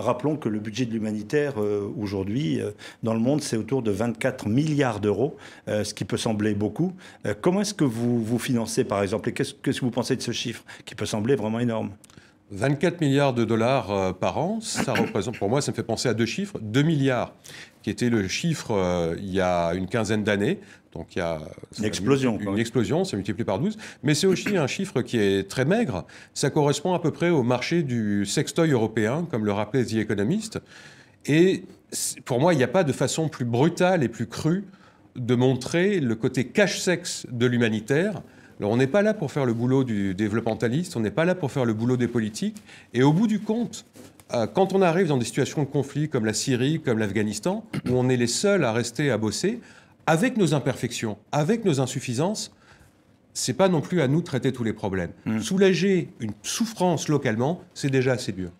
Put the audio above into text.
Rappelons que le budget de l'humanitaire euh, aujourd'hui euh, dans le monde, c'est autour de 24 milliards d'euros, euh, ce qui peut sembler beaucoup. comment est-ce que vous vous financez, par exemple, et qu'est-ce que vous pensez de ce chiffre qui peut sembler vraiment énorme 24 milliards de dollars euh, par an, ça représente, pour moi, ça me fait penser à deux chiffres. 2 milliards, qui était le chiffre euh, il y a une quinzaine d'années. Donc il y a une explosion. Une, explosion, ça multiplie par 12. Mais c'est aussi un chiffre qui est très maigre. Ça correspond à peu près au marché du sextoy européen, comme le rappelait The Economist. Et pour moi, il n'y a pas de façon plus brutale et plus crue de montrer le côté cash sex de l'humanitaire alors on n'est pas là pour faire le boulot du développementaliste, on n'est pas là pour faire le boulot des politiques. Et au bout du compte, euh, quand on arrive dans des situations de conflit comme la Syrie, comme l'Afghanistan, où on est les seuls à rester à bosser, avec nos imperfections, avec nos insuffisances, c'est pas non plus à nous de traiter tous les problèmes. Mmh. Soulager une souffrance localement, c'est déjà assez dur.